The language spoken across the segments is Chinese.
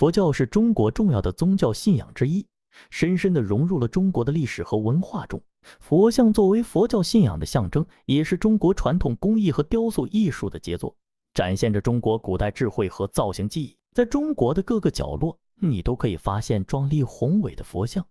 佛教是中国重要的宗教信仰之一，深深地融入了中国的历史和文化中。佛像作为佛教信仰的象征，也是中国传统工艺和雕塑艺术的杰作，展现着中国古代智慧和造型技艺。在中国的各个角落，你都可以发现壮丽宏伟的佛像。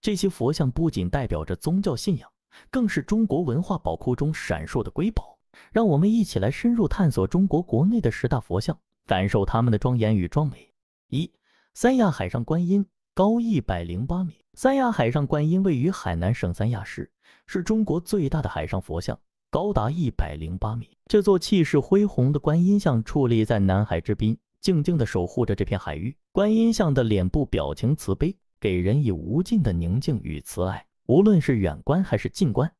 这些佛像不仅代表着宗教信仰，更是中国文化宝库中闪烁的瑰宝。让我们一起来深入探索中国国内的十大佛像，感受他们的庄严与壮美。一三亚海上观音高一百零八米。三亚海上观音位于海南省三亚市，是中国最大的海上佛像，高达一百零八米。这座气势恢宏的观音像矗立在南海之滨，静静的守护着这片海域。观音像的脸部表情慈悲，给人以无尽的宁静与慈爱。无论是远观还是近观，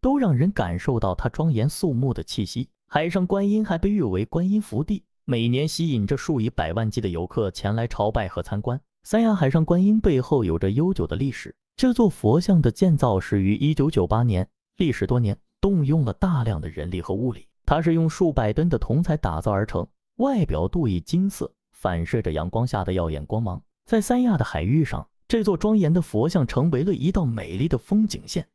都让人感受到它庄严肃穆的气息。海上观音还被誉为观音福地。每年吸引着数以百万计的游客前来朝拜和参观三亚海上观音，背后有着悠久的历史。这座佛像的建造始于1998年，历时多年，动用了大量的人力和物力。它是用数百吨的铜材打造而成，外表镀以金色，反射着阳光下的耀眼光芒。在三亚的海域上，这座庄严的佛像成为了一道美丽的风景线，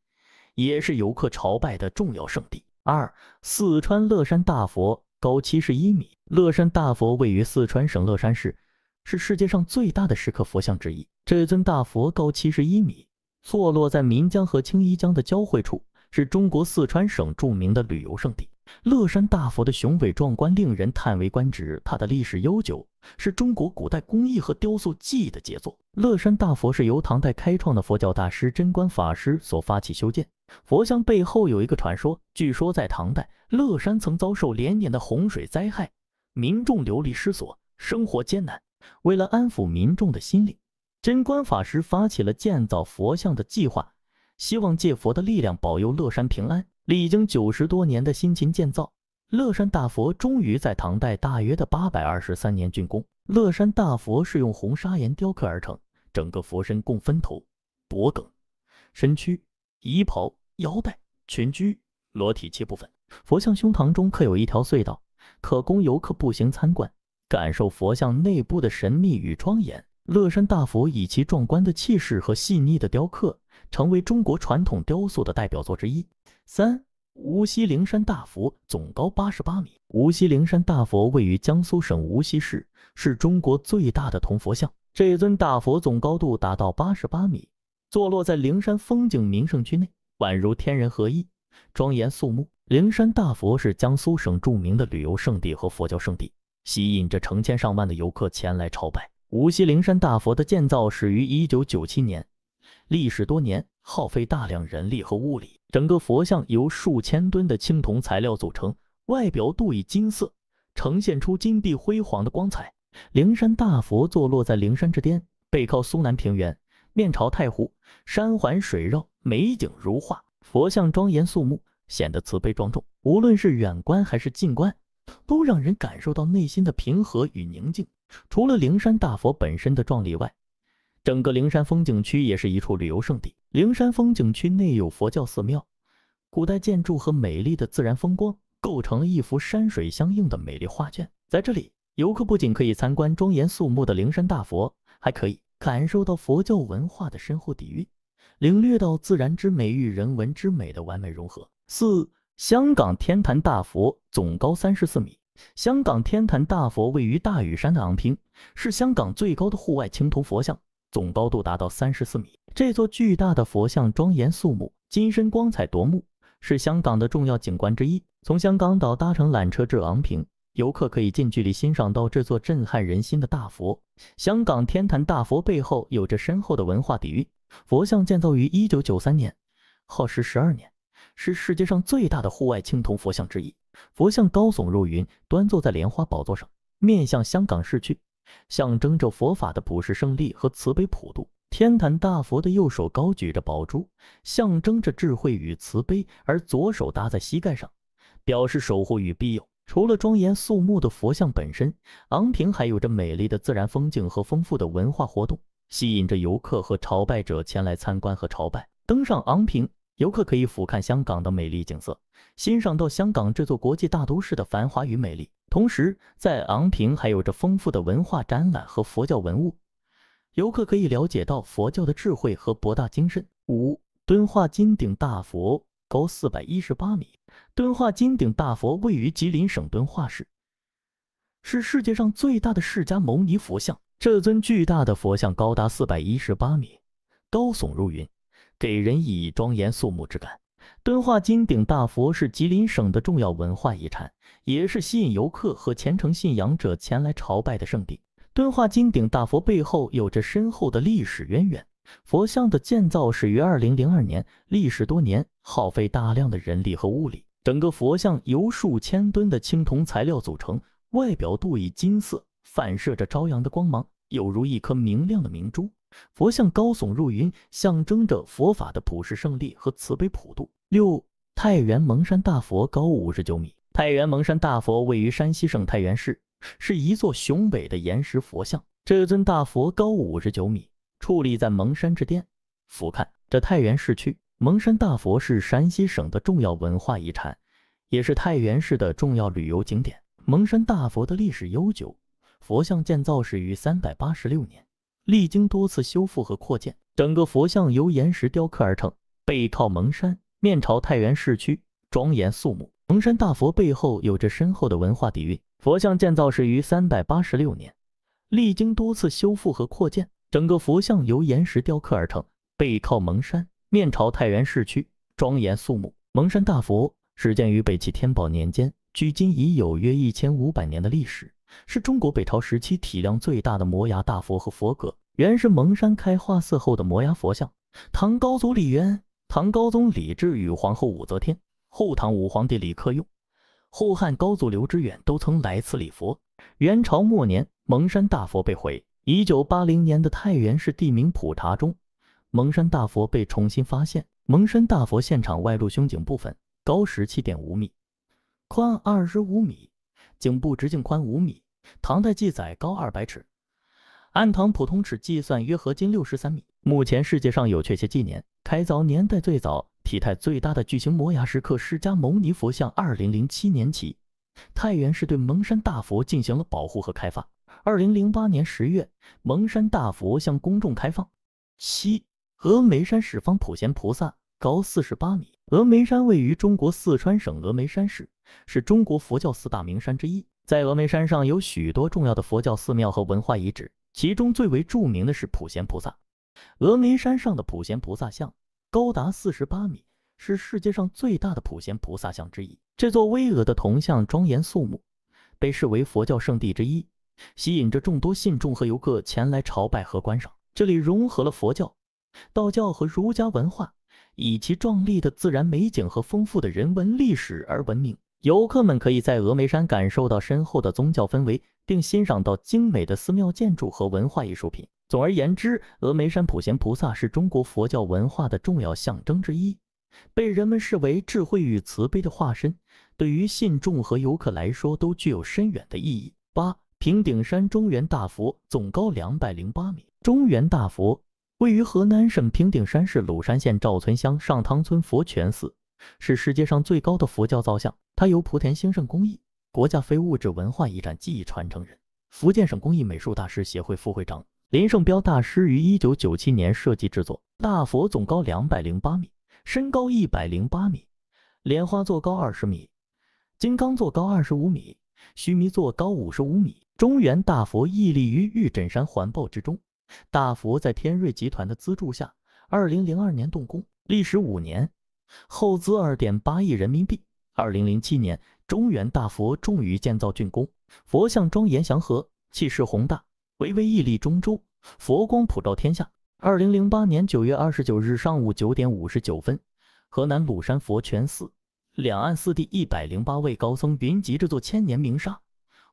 也是游客朝拜的重要圣地。二、四川乐山大佛高七十一米。乐山大佛位于四川省乐山市，是世界上最大的石刻佛像之一。这尊大佛高七十一米，坐落在岷江和青衣江的交汇处，是中国四川省著名的旅游胜地。乐山大佛的雄伟壮观令人叹为观止，它的历史悠久，是中国古代工艺和雕塑技艺的杰作。乐山大佛是由唐代开创的佛教大师贞观法师所发起修建。佛像背后有一个传说，据说在唐代，乐山曾遭受连年的洪水灾害。民众流离失所，生活艰难。为了安抚民众的心灵，贞观法师发起了建造佛像的计划，希望借佛的力量保佑乐山平安。历经九十多年的辛勤建造，乐山大佛终于在唐代大约的八百二十三年竣工。乐山大佛是用红砂岩雕刻而成，整个佛身共分头、脖颈、身躯、衣袍、腰带、裙裾、裸体七部分。佛像胸膛中刻有一条隧道。可供游客步行参观，感受佛像内部的神秘与庄严。乐山大佛以其壮观的气势和细腻的雕刻，成为中国传统雕塑的代表作之一。三、无锡灵山大佛总高八十八米。无锡灵山大佛位于江苏省无锡市，是中国最大的铜佛像。这尊大佛总高度达到八十八米，坐落在灵山风景名胜区内，宛如天人合一，庄严肃穆。灵山大佛是江苏省著名的旅游胜地和佛教圣地，吸引着成千上万的游客前来朝拜。无锡灵山大佛的建造始于一九九七年，历时多年，耗费大量人力和物力。整个佛像由数千吨的青铜材料组成，外表镀以金色，呈现出金碧辉煌的光彩。灵山大佛坐落在灵山之巅，背靠苏南平原，面朝太湖，山环水绕，美景如画。佛像庄严肃穆。显得慈悲庄重，无论是远观还是近观，都让人感受到内心的平和与宁静。除了灵山大佛本身的壮丽外，整个灵山风景区也是一处旅游胜地。灵山风景区内有佛教寺庙、古代建筑和美丽的自然风光，构成了一幅山水相应的美丽画卷。在这里，游客不仅可以参观庄严肃穆的灵山大佛，还可以感受到佛教文化的深厚底蕴，领略到自然之美与人文之美的完美融合。四、香港天坛大佛总高三十四米。香港天坛大佛位于大屿山的昂坪，是香港最高的户外青铜佛像，总高度达到三十四米。这座巨大的佛像庄严肃穆，金身光彩夺目，是香港的重要景观之一。从香港岛搭乘缆车至昂坪，游客可以近距离欣赏到这座震撼人心的大佛。香港天坛大佛背后有着深厚的文化底蕴，佛像建造于一九九三年，耗时十二年。是世界上最大的户外青铜佛像之一，佛像高耸入云，端坐在莲花宝座上，面向香港市区，象征着佛法的普世胜利和慈悲普度。天坛大佛的右手高举着宝珠，象征着智慧与慈悲，而左手搭在膝盖上，表示守护与庇佑。除了庄严肃穆的佛像本身，昂坪还有着美丽的自然风景和丰富的文化活动，吸引着游客和朝拜者前来参观和朝拜。登上昂坪。游客可以俯瞰香港的美丽景色，欣赏到香港这座国际大都市的繁华与美丽。同时，在昂坪还有着丰富的文化展览和佛教文物，游客可以了解到佛教的智慧和博大精深。五、敦化金顶大佛高四百一十八米，敦化金顶大佛位于吉林省敦化市，是世界上最大的释迦牟尼佛像。这尊巨大的佛像高达四百一十八米，高耸入云。给人以庄严肃穆之感。敦化金顶大佛是吉林省的重要文化遗产，也是吸引游客和虔诚信仰者前来朝拜的圣地。敦化金顶大佛背后有着深厚的历史渊源，佛像的建造始于2002年，历时多年，耗费大量的人力和物力。整个佛像由数千吨的青铜材料组成，外表镀以金色，反射着朝阳的光芒，犹如一颗明亮的明珠。佛像高耸入云，象征着佛法的普世胜利和慈悲普度。六、太原蒙山大佛高五十九米。太原蒙山大佛位于山西省太原市，是一座雄伟的岩石佛像。这尊大佛高五十九米，矗立在蒙山之巅，俯瞰这太原市区。蒙山大佛是山西省的重要文化遗产，也是太原市的重要旅游景点。蒙山大佛的历史悠久，佛像建造始于三百八十六年。历经多次修复和扩建，整个佛像由岩石雕刻而成，背靠蒙山，面朝太原市区，庄严肃穆。蒙山大佛背后有着深厚的文化底蕴。佛像建造始于三百八十六年，历经多次修复和扩建，整个佛像由岩石雕刻而成，背靠蒙山，面朝太原市区，庄严肃穆。蒙山大佛始建于北齐天宝年间，距今已有约一千五百年的历史。是中国北朝时期体量最大的摩崖大佛和佛阁，原是蒙山开化寺后的摩崖佛像。唐高祖李渊、唐高宗李治与皇后武则天、后唐武皇帝李克用、后汉高祖刘知远都曾来此礼佛。元朝末年，蒙山大佛被毁。一九八零年的太原市地名普查中，蒙山大佛被重新发现。蒙山大佛现场外露胸颈部分高十七点五米，宽二十五米。颈部直径宽五米，唐代记载高二百尺，按唐普通尺计算约合金六十三米。目前世界上有确切纪年、开凿年代最早、体态最大的巨型摩崖石刻释迦牟尼佛像。二零零七年起，太原市对蒙山大佛进行了保护和开发。二零零八年十月，蒙山大佛向公众开放。七，峨眉山始方普贤菩萨高四十八米。峨眉山位于中国四川省峨眉山市，是中国佛教四大名山之一。在峨眉山上有许多重要的佛教寺庙和文化遗址，其中最为著名的是普贤菩萨。峨眉山上的普贤菩萨像高达四十八米，是世界上最大的普贤菩萨像之一。这座巍峨的铜像庄严肃穆，被视为佛教圣地之一，吸引着众多信众和游客前来朝拜和观赏。这里融合了佛教、道教和儒家文化。以其壮丽的自然美景和丰富的人文历史而闻名，游客们可以在峨眉山感受到深厚的宗教氛围，并欣赏到精美的寺庙建筑和文化艺术品。总而言之，峨眉山普贤菩萨是中国佛教文化的重要象征之一，被人们视为智慧与慈悲的化身，对于信众和游客来说都具有深远的意义。八平顶山中原大佛总高两百零八米，中原大佛。位于河南省平顶山市鲁山县赵村乡上汤村佛泉寺，是世界上最高的佛教造像。它由莆田兴盛工艺国家非物质文化遗产技艺传承人、福建省工艺美术大师协会副会长林胜彪大师于一九九七年设计制作。大佛总高两百零八米，身高一百零八米，莲花座高二十米，金刚座高二十五米，须弥座高五十五米。中原大佛屹立于玉枕山环抱之中。大佛在天瑞集团的资助下，二零零二年动工，历时五年，耗资二点八亿人民币。二零零七年，中原大佛终于建造竣工，佛像庄严祥和，气势宏大，巍巍屹立中州，佛光普照天下。二零零八年九月二十九日上午九点五十九分，河南鲁山佛泉寺，两岸四地一百零八位高僧云集这座千年名刹，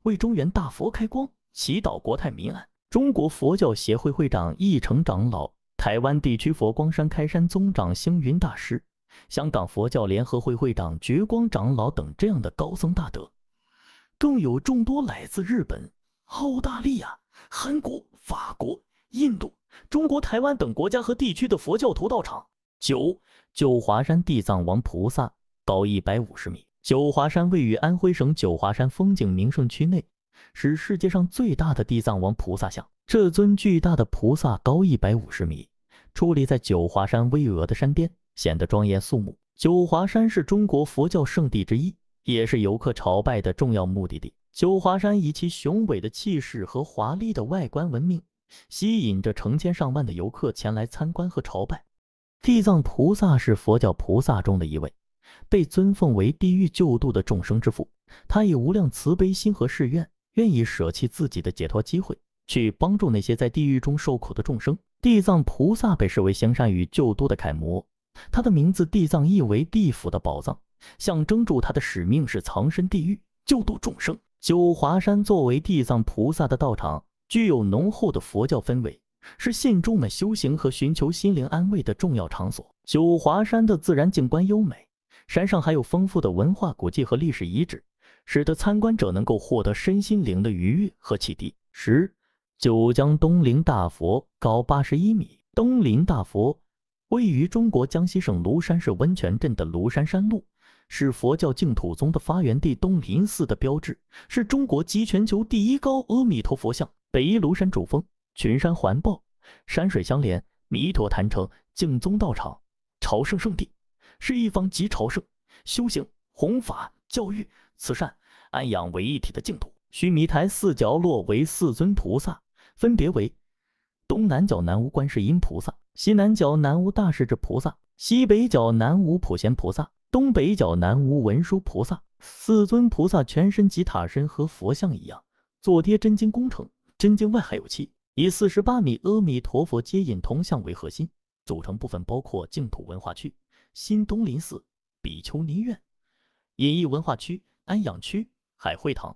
为中原大佛开光，祈祷国泰民安。中国佛教协会会长一诚长老、台湾地区佛光山开山宗长星云大师、香港佛教联合会会长觉光长老等这样的高僧大德，更有众多来自日本、澳大利亚、韩国、法国、印度、中国台湾等国家和地区的佛教徒到场。九九华山地藏王菩萨高一百五十米，九华山位于安徽省九华山风景名胜区内。是世界上最大的地藏王菩萨像。这尊巨大的菩萨高一百五十米，矗立在九华山巍峨的山巅，显得庄严肃穆。九华山是中国佛教圣地之一，也是游客朝拜的重要目的地。九华山以其雄伟的气势和华丽的外观闻名，吸引着成千上万的游客前来参观和朝拜。地藏菩萨是佛教菩萨中的一位，被尊奉为地狱救度的众生之父。他以无量慈悲心和誓愿。愿意舍弃自己的解脱机会，去帮助那些在地狱中受苦的众生。地藏菩萨被视为行善与救度的楷模。他的名字“地藏”意为地府的宝藏，象征住他的使命是藏身地狱，救度众生。九华山作为地藏菩萨的道场，具有浓厚的佛教氛围，是信众们修行和寻求心灵安慰的重要场所。九华山的自然景观优美，山上还有丰富的文化古迹和历史遗址。使得参观者能够获得身心灵的愉悦和启迪。十九江东林大佛高八十一米，东林大佛位于中国江西省庐山市温泉镇的庐山山路，是佛教净土宗的发源地东林寺的标志，是中国及全球第一高阿弥陀佛像。北依庐山主峰，群山环抱，山水相连，弥陀坛城，净宗道场，朝圣圣地，是一方集朝圣、修行、弘法、教育。慈善安养为一体的净土须弥台四角落为四尊菩萨，分别为东南角南无观世音菩萨，西南角南无大势至菩萨，西北角南无普贤菩萨，东北角南无文殊菩萨。四尊菩萨全身及塔身和佛像一样，坐贴真经工程，真经外还有气，以四十八米阿弥陀佛接引铜像为核心，组成部分包括净土文化区、新东林寺、比丘尼院、隐逸文化区。安养区海会堂、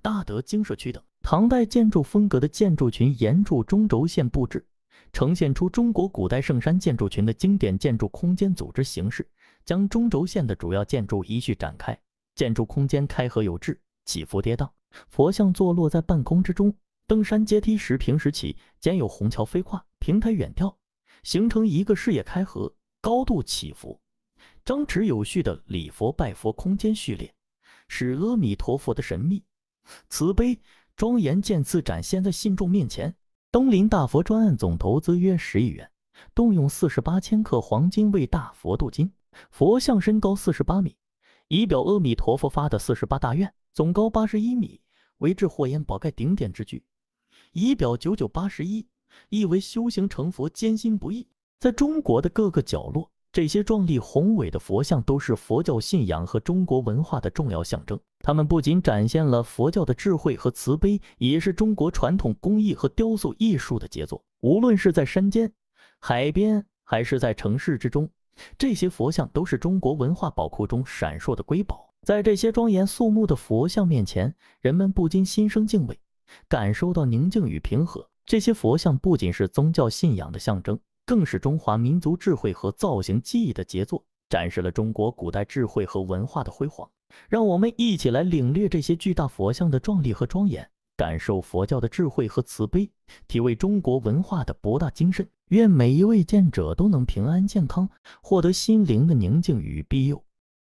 大德经社区等唐代建筑风格的建筑群沿着中轴线布置，呈现出中国古代圣山建筑群的经典建筑空间组织形式。将中轴线的主要建筑依序展开，建筑空间开合有致，起伏跌宕。佛像坐落在半空之中，登山阶梯石平时起，兼有虹桥飞跨平台远眺，形成一个视野开合、高度起伏、张弛有序的礼佛拜佛空间序列。是阿弥陀佛的神秘、慈悲、庄严、见次展现在信众面前。东林大佛专案总投资约十亿元，动用四十八千克黄金为大佛镀金。佛像身高四十八米，仪表阿弥陀佛发的四十八大愿；总高八十一米，为至火焰宝盖顶点之距，仪表九九八十一，意为修行成佛艰辛不易。在中国的各个角落。这些壮丽宏伟的佛像都是佛教信仰和中国文化的重要象征。它们不仅展现了佛教的智慧和慈悲，也是中国传统工艺和雕塑艺术的杰作。无论是在山间、海边，还是在城市之中，这些佛像都是中国文化宝库中闪烁的瑰宝。在这些庄严肃穆的佛像面前，人们不禁心生敬畏，感受到宁静与平和。这些佛像不仅是宗教信仰的象征。更是中华民族智慧和造型技艺的杰作，展示了中国古代智慧和文化的辉煌。让我们一起来领略这些巨大佛像的壮丽和庄严，感受佛教的智慧和慈悲，体味中国文化的博大精深。愿每一位见者都能平安健康，获得心灵的宁静与庇佑。